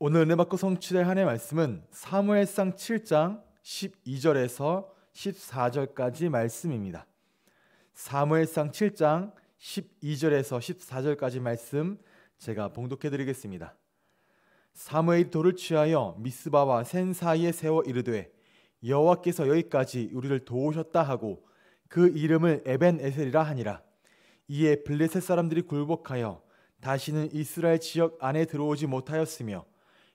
오늘 은혜 받고 성취될 하나의 말씀은 사무엘상 7장 12절에서 14절까지 말씀입니다. 사무엘상 7장 12절에서 14절까지 말씀 제가 봉독해 드리겠습니다. 사무엘이 돌을 취하여 미스바와 센 사이에 세워 이르되 여호와께서 여기까지 우리를 도우셨다 하고 그 이름을 에벤 에셀이라 하니라 이에 블레셋 사람들이 굴복하여 다시는 이스라엘 지역 안에 들어오지 못하였으며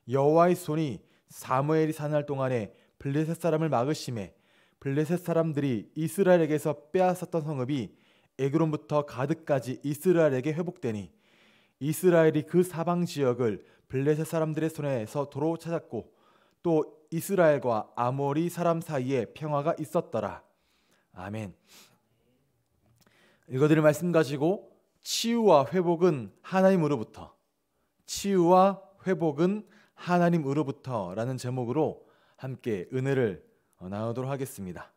여호와의 손이 사무엘이 사는 날 동안에 블레셋 사람을 막으심에 블레셋 사람들이 이스라엘에게서 빼앗았던 성읍이 에그론부터 가드까지 이스라엘에게 회복되니 이스라엘이 그 사방 지역을 블레셋 사람들의 손에서 도로 찾았고 또 이스라엘과 아모리 사람 사이에 평화가 있었더라. 아멘. 읽어드릴 말씀 가지고 치유와 회복은 하나님으로부터 치유와 회복은 하나님으로부터라는 제목으로 함께 은혜를 어, 나누도록 하겠습니다.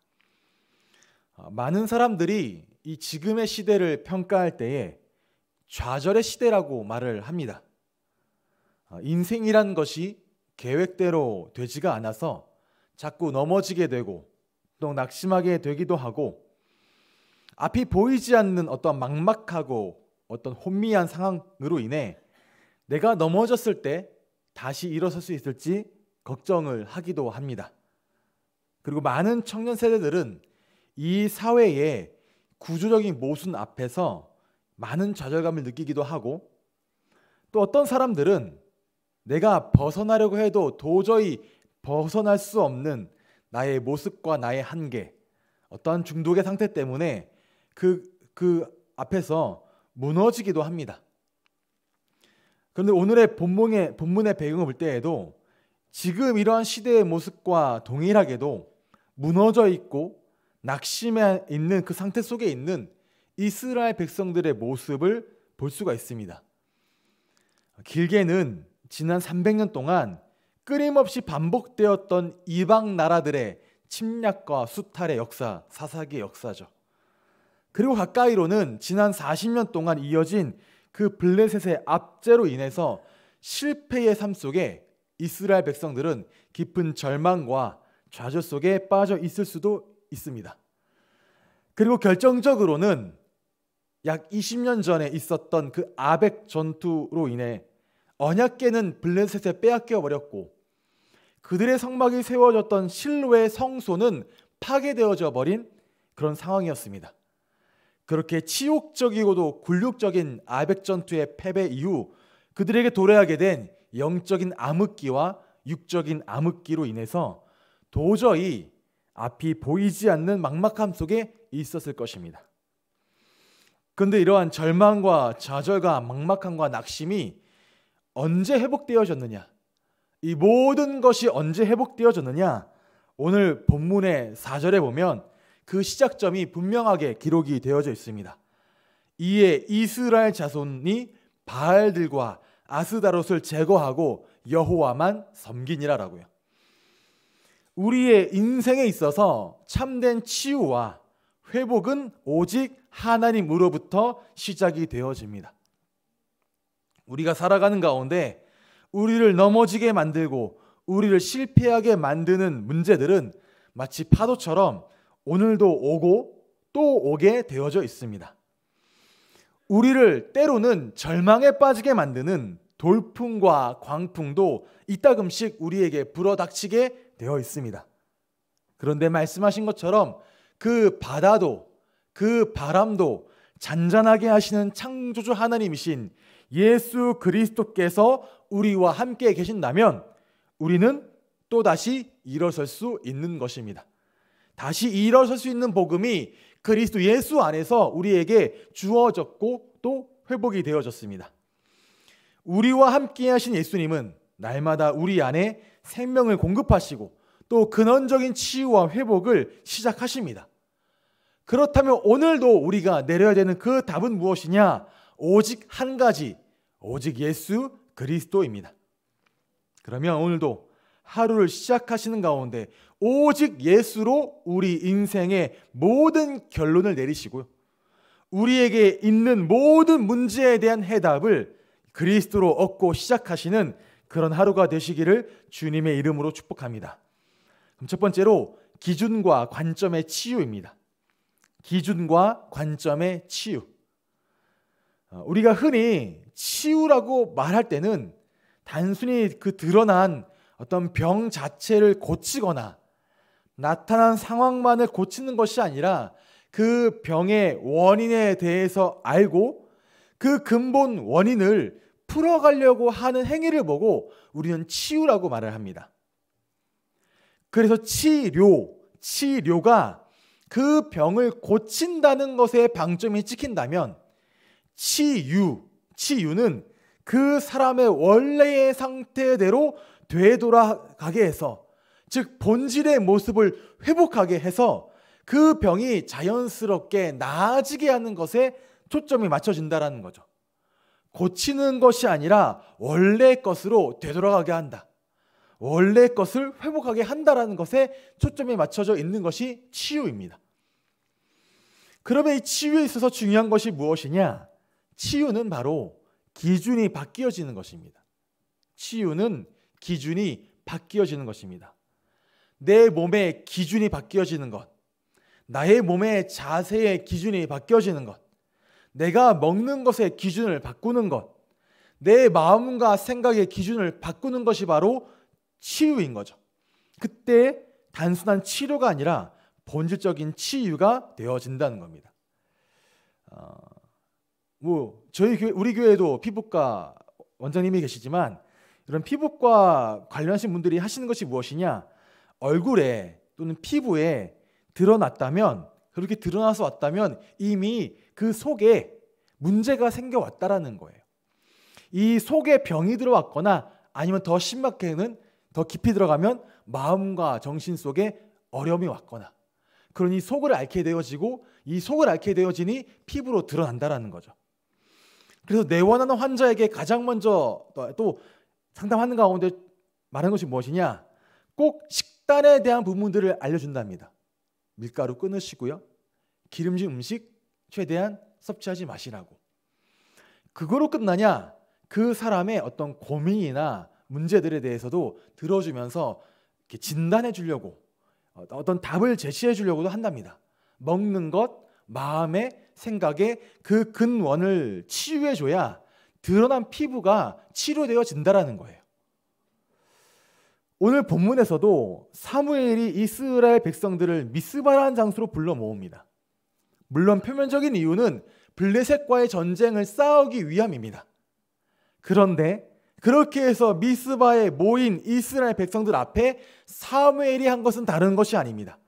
어, 많은 사람들이 이 지금의 시대를 평가할 때에 좌절의 시대라고 말을 합니다. 어, 인생이란 것이 계획대로 되지가 않아서 자꾸 넘어지게 되고 또 낙심하게 되기도 하고 앞이 보이지 않는 어떤 막막하고 어떤 혼미한 상황으로 인해 내가 넘어졌을 때 다시 일어설 수 있을지 걱정을 하기도 합니다. 그리고 많은 청년 세대들은 이 사회의 구조적인 모순 앞에서 많은 좌절감을 느끼기도 하고 또 어떤 사람들은 내가 벗어나려고 해도 도저히 벗어날 수 없는 나의 모습과 나의 한계, 어떠한 중독의 상태 때문에 그, 그 앞에서 무너지기도 합니다. 그런데 오늘의 본문의, 본문의 배경을 볼 때에도 지금 이러한 시대의 모습과 동일하게도 무너져 있고 낙심해 있는 그 상태 속에 있는 이스라엘 백성들의 모습을 볼 수가 있습니다. 길게는 지난 300년 동안 끊임없이 반복되었던 이방 나라들의 침략과 수탈의 역사, 사사기의 역사죠. 그리고 가까이로는 지난 40년 동안 이어진 그 블레셋의 압제로 인해서 실패의 삶 속에 이스라엘 백성들은 깊은 절망과 좌절 속에 빠져 있을 수도 있습니다. 그리고 결정적으로는 약 20년 전에 있었던 그 아벡 전투로 인해 언약계는 블레셋에 빼앗겨 버렸고 그들의 성막이 세워졌던 실로의 성소는 파괴되어져 버린 그런 상황이었습니다. 그렇게 치욕적이고도 굴욕적인 아벡 전투의 패배 이후 그들에게 도래하게 된 영적인 암흑기와 육적인 암흑기로 인해서 도저히 앞이 보이지 않는 막막함 속에 있었을 것입니다. 근데 이러한 절망과 좌절과 막막함과 낙심이 언제 회복되어졌느냐? 이 모든 것이 언제 회복되어졌느냐? 오늘 본문의 4절에 보면 그 시작점이 분명하게 기록이 되어져 있습니다. 이에 이스라엘 자손이 바알들과 아스다롯을 제거하고 여호와만 섬기니라라고요. 우리의 인생에 있어서 참된 치유와 회복은 오직 하나님으로부터 시작이 되어집니다. 우리가 살아가는 가운데 우리를 넘어지게 만들고 우리를 실패하게 만드는 문제들은 마치 파도처럼 오늘도 오고 또 오게 되어져 있습니다. 우리를 때로는 절망에 빠지게 만드는 돌풍과 광풍도 이따금씩 우리에게 불어닥치게 되어 있습니다. 그런데 말씀하신 것처럼 그 바다도 그 바람도 잔잔하게 하시는 창조주 하나님이신 예수 그리스도께서 우리와 함께 계신다면 우리는 또다시 일어설 수 있는 것입니다. 다시 일어설 수 있는 복음이 그리스도 예수 안에서 우리에게 주어졌고 또 회복이 되어졌습니다. 우리와 함께 하신 예수님은 날마다 우리 안에 생명을 공급하시고 또 근원적인 치유와 회복을 시작하십니다. 그렇다면 오늘도 우리가 내려야 되는 그 답은 무엇이냐? 오직 한 가지, 오직 예수 그리스도입니다. 그러면 오늘도 하루를 시작하시는 가운데 오직 예수로 우리 인생의 모든 결론을 내리시고요. 우리에게 있는 모든 문제에 대한 해답을 그리스도로 얻고 시작하시는 그런 하루가 되시기를 주님의 이름으로 축복합니다. 그럼 첫 번째로 기준과 관점의 치유입니다. 기준과 관점의 치유. 어, 우리가 흔히 치유라고 말할 때는 단순히 그 드러난 어떤 병 자체를 고치거나 나타난 상황만을 고치는 것이 아니라 그 병의 원인에 대해서 알고 그 근본 원인을 풀어가려고 하는 행위를 보고 우리는 치유라고 말을 합니다. 그래서 치료, 치료가 그 병을 고친다는 것에 방점이 찍힌다면 치유, 치유는 그 사람의 원래의 상태대로 되돌아가게 해서 즉 본질의 모습을 회복하게 해서 그 병이 자연스럽게 나아지게 하는 것에 초점이 맞춰진다라는 거죠. 고치는 것이 아니라 원래 것으로 되돌아가게 한다. 원래 것을 회복하게 한다라는 것에 초점이 맞춰져 있는 것이 치유입니다. 그러면 이 치유에 있어서 중요한 것이 무엇이냐? 치유는 바로 기준이 바뀌어지는 것입니다. 치유는 기준이 바뀌어지는 것입니다. 내 몸의 기준이 바뀌어지는 것, 나의 몸의 자세의 기준이 바뀌어지는 것, 내가 먹는 것의 기준을 바꾸는 것, 내 마음과 생각의 기준을 바꾸는 것이 바로 치유인 거죠. 그때 단순한 치료가 아니라 본질적인 치유가 되어진다는 겁니다. 어, 뭐 저희 교회, 우리 교회도 피부과 원장님이 계시지만 이런 피부과 관련하신 분들이 하시는 것이 무엇이냐? 얼굴에 또는 피부에 드러났다면 그렇게 드러나서 왔다면 이미 그 속에 문제가 생겨왔다라는 거예요. 이 속에 병이 들어왔거나 아니면 더 심각해는 더 깊이 들어가면 마음과 정신 속에 어려움이 왔거나 그러니 속을 앓게 되어지고 이 속을 앓게 되어지니 피부로 드러난다라는 거죠. 그래서 내원하는 환자에게 가장 먼저 또 상담하는 가운데 말한 것이 무엇이냐? 꼭 식단에 대한 부분들을 알려준답니다. 밀가루 끊으시고요. 기름진 음식 최대한 섭취하지 마시라고. 그거로 끝나냐? 그 사람의 어떤 고민이나 문제들에 대해서도 들어주면서 이렇게 진단해 주려고 어, 어떤 답을 제시해 주려고도 한답니다. 먹는 것, 마음의 생각의 그 근원을 치유해 줘야 드러난 피부가 치료되어진다라는 거예요. 오늘 본문에서도 사무엘이 이스라엘 백성들을 미스바라는 장소로 불러 모읍니다. 물론 표면적인 이유는 블레셋과의 전쟁을 싸우기 위함입니다. 그런데 그렇게 해서 미스바에 모인 이스라엘 백성들 앞에 사무엘이 한 것은 다른 것이 아닙니다.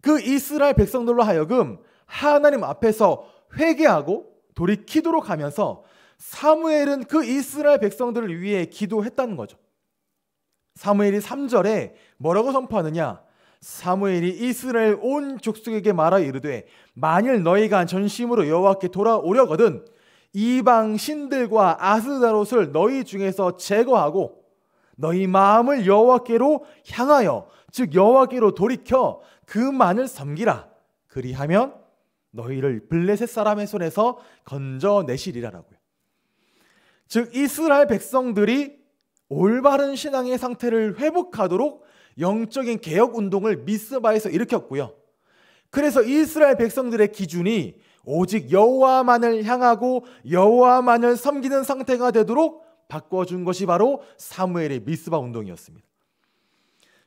그 이스라엘 백성들로 하여금 하나님 앞에서 회개하고 돌이키도록 하면서 사무엘은 그 이스라엘 백성들을 위해 기도했다는 거죠. 사무엘이 3절에 뭐라고 선포하느냐? 사무엘이 이스라엘 온 족속에게 말하 이르되 만일 너희가 전심으로 여호와께 돌아오려거든 이방 신들과 아스다롯을 너희 중에서 제거하고 너희 마음을 여호와께로 향하여 즉 여호와께로 돌이켜 그만을 섬기라 그리하면 너희를 블레셋 사람의 손에서 건져내시리라라고요. 즉 이스라엘 백성들이 올바른 신앙의 상태를 회복하도록 영적인 개혁 운동을 미스바에서 일으켰고요. 그래서 이스라엘 백성들의 기준이 오직 여호와만을 향하고 여호와만을 섬기는 상태가 되도록 바꿔준 것이 바로 사무엘의 미스바 운동이었습니다.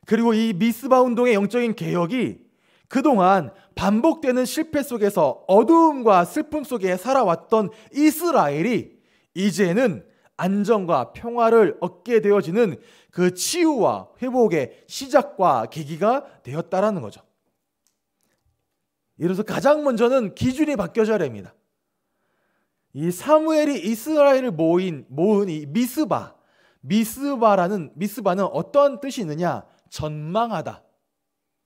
그리고 이 미스바 운동의 영적인 개혁이 그동안 반복되는 실패 속에서 어두움과 슬픔 속에 살아왔던 이스라엘이 이제는 안정과 평화를 얻게 되어지는 그 치유와 회복의 시작과 계기가 되었다라는 거죠. 이로써 가장 먼저는 기준이 바뀌어져야 됩니다. 이 사무엘이 이스라엘을 모인 모은 이 미스바 미스바라는 미스바는 어떤 뜻이 있느냐? 전망하다.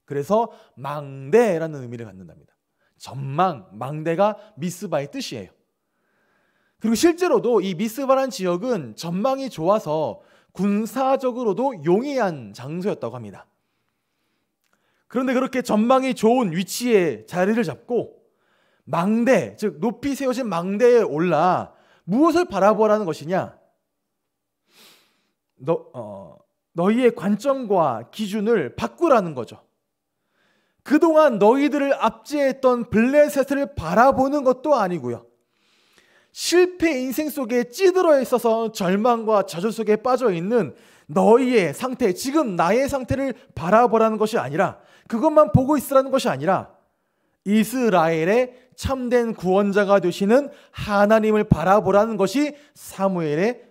그래서 망대라는 의미를 갖는답니다. 전망, 망대가 미스바의 뜻이에요. 그리고 실제로도 이 미스바란 지역은 전망이 좋아서 군사적으로도 용이한 장소였다고 합니다. 그런데 그렇게 전망이 좋은 위치에 자리를 잡고 망대, 즉 높이 세워진 망대에 올라 무엇을 바라보라는 것이냐? 너, 어, 너희의 관점과 기준을 바꾸라는 거죠. 그동안 너희들을 압제했던 블레셋을 바라보는 것도 아니고요. 실패 인생 속에 찌들어 있어서 절망과 좌절 속에 빠져 있는 너희의 상태, 지금 나의 상태를 바라보라는 것이 아니라 그것만 보고 있으라는 것이 아니라 이스라엘의 참된 구원자가 되시는 하나님을 바라보라는 것이 사무엘의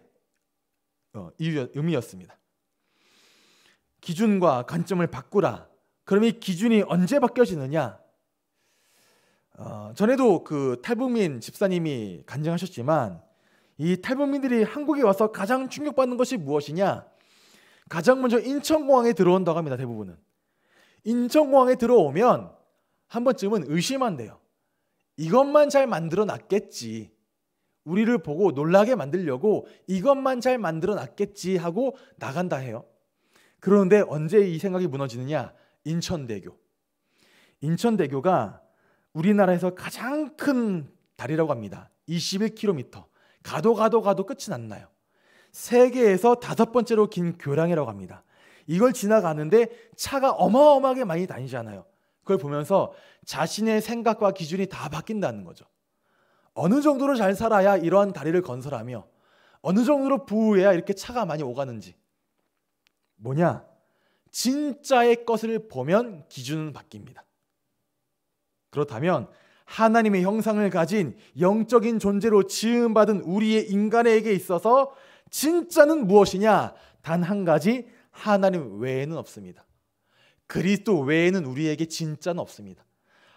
어, 의미였습니다. 기준과 관점을 바꾸라. 그럼 이 기준이 언제 바뀌어지느냐? 어, 전에도 그 탈북민 집사님이 간증하셨지만 이 탈북민들이 한국에 와서 가장 충격받는 것이 무엇이냐? 가장 먼저 인천공항에 들어온다고 합니다. 대부분은 인천공항에 들어오면 한 번쯤은 의심한대요. 이것만 잘 만들어 놨겠지. 우리를 보고 놀라게 만들려고 이것만 잘 만들어 놨겠지 하고 나간다 해요. 그런데 언제 이 생각이 무너지느냐? 인천대교. 인천대교가 우리나라에서 가장 큰 다리라고 합니다. 21km. 가도 가도 가도 끝이 났나요? 세계에서 다섯 번째로 긴 교량이라고 합니다. 이걸 지나가는데 차가 어마어마하게 많이 다니잖아요. 그걸 보면서 자신의 생각과 기준이 다 바뀐다는 거죠. 어느 정도로 잘 살아야 이러한 다리를 건설하며 어느 정도로 부유해야 이렇게 차가 많이 오가는지. 뭐냐? 진짜의 것을 보면 기준은 바뀝니다. 그렇다면 하나님의 형상을 가진 영적인 존재로 지음받은 우리의 인간에게 있어서 진짜는 무엇이냐? 단 한 가지 하나님 외에는 없습니다. 그리스도 외에는 우리에게 진짜는 없습니다.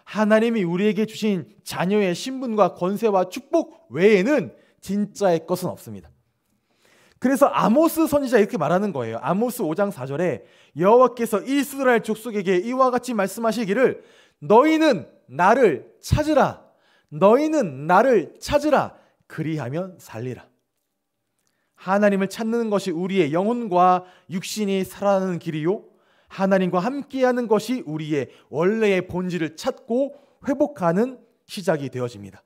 하나님이 우리에게 주신 자녀의 신분과 권세와 축복 외에는 진짜의 것은 없습니다. 그래서 아모스 선지자 이렇게 말하는 거예요. 아모스 5장 4절에 여호와께서 이스라엘 족속에게 이와 같이 말씀하시기를 너희는 나를 찾으라. 너희는 나를 찾으라. 그리하면 살리라. 하나님을 찾는 것이 우리의 영혼과 육신이 살아나는 길이요. 하나님과 함께하는 것이 우리의 원래의 본질을 찾고 회복하는 시작이 되어집니다.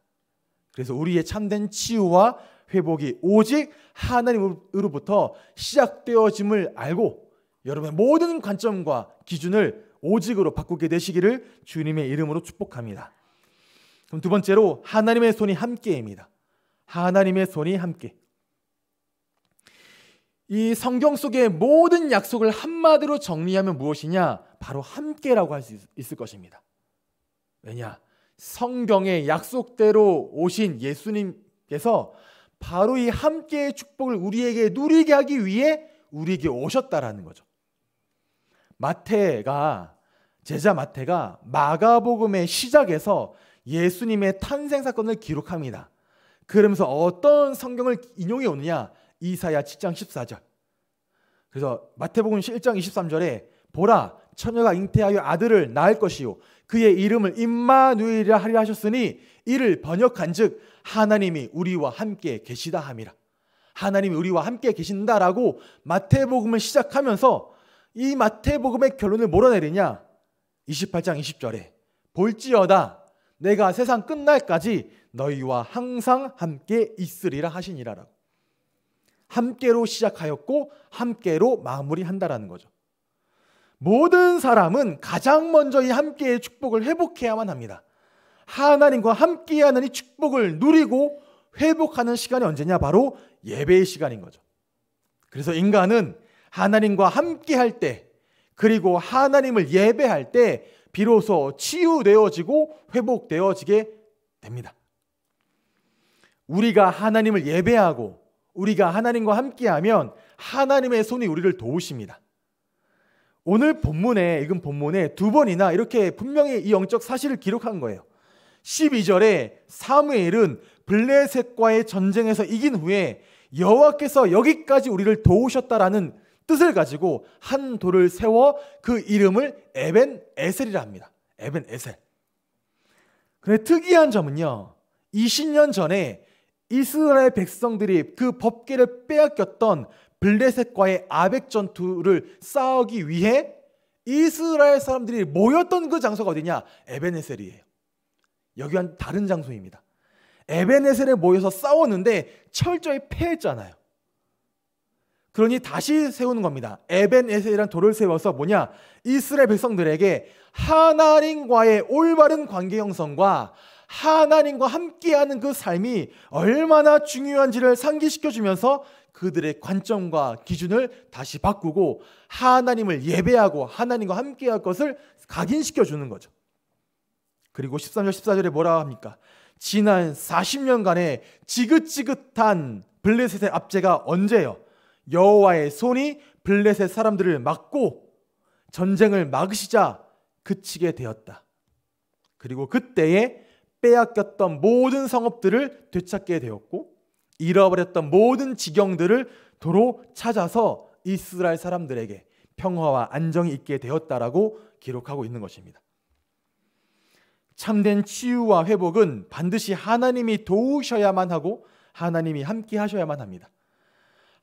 그래서 우리의 참된 치유와 회복이 오직 하나님으로부터 시작되어짐을 알고 여러분의 모든 관점과 기준을 오직으로 바꾸게 되시기를 주님의 이름으로 축복합니다. 그럼 두 번째로 하나님의 손이 함께입니다. 하나님의 손이 함께. 이 성경 속의 모든 약속을 한마디로 정리하면 무엇이냐? 바로 함께라고 할 수 있을 것입니다. 왜냐? 성경의 약속대로 오신 예수님께서 바로 이 함께의 축복을 우리에게 누리게 하기 위해 우리에게 오셨다라는 거죠. 마태가 제자 마태가 마가복음의 시작에서 예수님의 탄생 사건을 기록합니다. 그러면서 어떤 성경을 인용해 오느냐? 이사야 7장 14절. 그래서 마태복음 1장 23절에 보라 처녀가 잉태하여 아들을 낳을 것이요 그의 이름을 임마누엘이라 하리라 하셨으니 이를 번역한즉 하나님이 우리와 함께 계시다 함이라. 하나님이 우리와 함께 계신다라고 마태복음을 시작하면서 이 마태복음의 결론을 몰아 내리냐? 28장 20절에 볼지어다 내가 세상 끝날까지 너희와 항상 함께 있으리라 하시니라라고. 함께로 시작하였고 함께로 마무리한다라는 거죠. 모든 사람은 가장 먼저 이 함께의 축복을 회복해야만 합니다. 하나님과 함께하는 이 축복을 누리고 회복하는 시간이 언제냐? 바로 예배의 시간인 거죠. 그래서 인간은 하나님과 함께 할 때, 그리고 하나님을 예배할 때 비로소 치유되어지고 회복되어지게 됩니다. 우리가 하나님을 예배하고 우리가 하나님과 함께하면 하나님의 손이 우리를 도우십니다. 오늘 본문에 읽은 본문에 두 번이나 이렇게 분명히 이 영적 사실을 기록한 거예요. 12절에 사무엘은 블레셋과의 전쟁에서 이긴 후에 여호와께서 여기까지 우리를 도우셨다라는 뜻을 가지고 한 돌을 세워 그 이름을 에벤 에셀이라 합니다. 에벤 에셀. 그데 특이한 점은요. 20년 전에 이스라엘 백성들이 그 법계를 빼앗겼던 블레셋과의 아벡 전투를 싸우기 위해 이스라엘 사람들이 모였던 그 장소가 어디냐? 에벤에셀이에요. 여기와는 다른 장소입니다. 에벤에셀에 모여서 싸웠는데 철저히 패했잖아요. 그러니 다시 세우는 겁니다. 에벤에셀이란 돌을 세워서 뭐냐? 이스라엘 백성들에게 하나님과의 올바른 관계 형성과 하나님과 함께하는 그 삶이 얼마나 중요한지를 상기시켜 주면서 그들의 관점과 기준을 다시 바꾸고 하나님을 예배하고 하나님과 함께할 것을 각인시켜 주는 거죠. 그리고 13절 14절에 뭐라 합니까? 지난 40년간의 지긋지긋한 블레셋의 압제가 언제요? 여호와의 손이 블레셋 사람들을 막고 전쟁을 막으시자 그치게 되었다. 그리고 그때에 빼앗겼던 모든 성읍들을 되찾게 되었고 잃어버렸던 모든 지경들을 도로 찾아서 이스라엘 사람들에게 평화와 안정이 있게 되었다라고 기록하고 있는 것입니다. 참된 치유와 회복은 반드시 하나님이 도우셔야만 하고 하나님이 함께 하셔야만 합니다.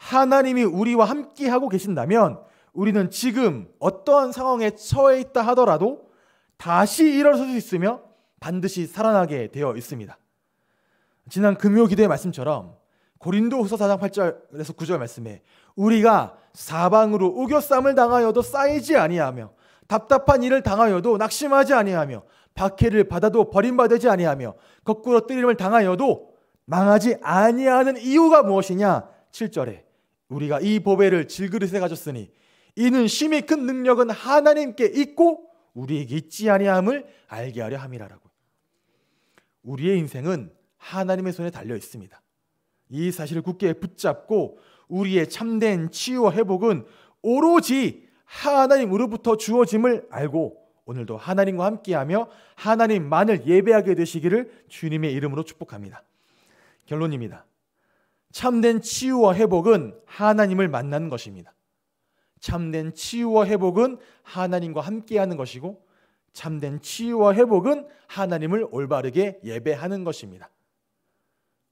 하나님이 우리와 함께하고 계신다면 우리는 지금 어떠한 상황에 처해 있다 하더라도 다시 일어설 수 있으며 반드시 살아나게 되어 있습니다. 지난 금요 기도의 말씀처럼 고린도 후서 4장 8절에서 9절 말씀에 우리가 사방으로 우겨쌈을 당하여도 쌓이지 아니하며 답답한 일을 당하여도 낙심하지 아니하며 박해를 받아도 버림받지 아니하며 거꾸로 뜨림을 당하여도 망하지 아니하는 이유가 무엇이냐 7절에 우리가 이 보배를 질그릇에 가졌으니 이는 심히 큰 능력은 하나님께 있고 우리에게 있지 아니함을 알게 하려 함이라라고. 우리의 인생은 하나님의 손에 달려 있습니다. 이 사실을 굳게 붙잡고 우리의 참된 치유와 회복은 오로지 하나님으로부터 주어짐을 알고 오늘도 하나님과 함께하며 하나님만을 예배하게 되시기를 주님의 이름으로 축복합니다. 결론입니다. 참된 치유와 회복은 하나님을 만나는 것입니다. 참된 치유와 회복은 하나님과 함께하는 것이고 참된 치유와 회복은 하나님을 올바르게 예배하는 것입니다.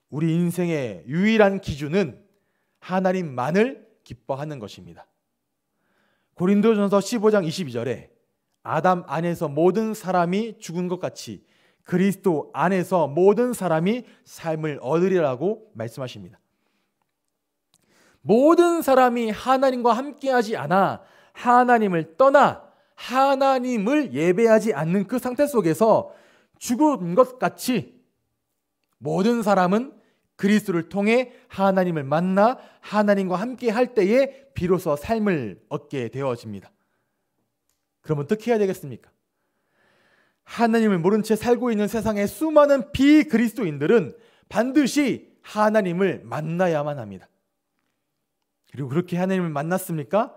우리 인생의 유일한 기준은 하나님만을 기뻐하는 것입니다. 고린도전서 15장 22절에 아담 안에서 모든 사람이 죽은 것 같이 그리스도 안에서 모든 사람이 삶을 얻으리라고 말씀하십니다. 모든 사람이 하나님과 함께하지 않아 하나님을 떠나 하나님을 예배하지 않는 그 상태 속에서 죽은 것 같이 모든 사람은 그리스도를 통해 하나님을 만나 하나님과 함께 할 때에 비로소 삶을 얻게 되어집니다. 그러면 어떻게 해야 되겠습니까? 하나님을 모른 채 살고 있는 세상의 수많은 비그리스도인들은 반드시 하나님을 만나야만 합니다. 그리고 그렇게 하나님을 만났습니까?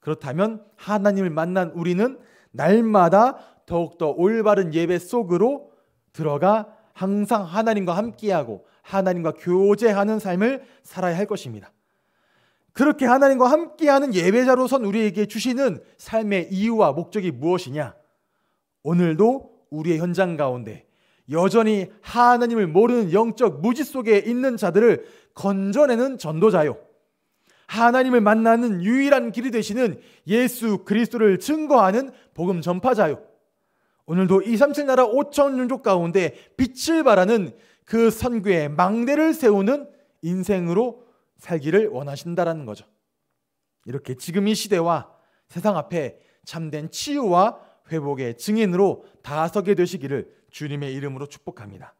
그렇다면 하나님을 만난 우리는 날마다 더욱더 올바른 예배 속으로 들어가 항상 하나님과 함께하고 하나님과 교제하는 삶을 살아야 할 것입니다. 그렇게 하나님과 함께하는 예배자로선 우리에게 주시는 삶의 이유와 목적이 무엇이냐? 오늘도 우리의 현장 가운데 여전히 하나님을 모르는 영적 무지 속에 있는 자들을 건져내는 전도자요. 하나님을 만나는 유일한 길이 되시는 예수 그리스도를 증거하는 복음 전파자요. 오늘도 2, 3, 7 나라 5천 민족 가운데 빛을 발하는 그 선교의 망대를 세우는 인생으로 살기를 원하신다라는 거죠. 이렇게 지금 이 시대와 세상 앞에 참된 치유와 회복의 증인으로 다서게 되시기를 주님의 이름으로 축복합니다.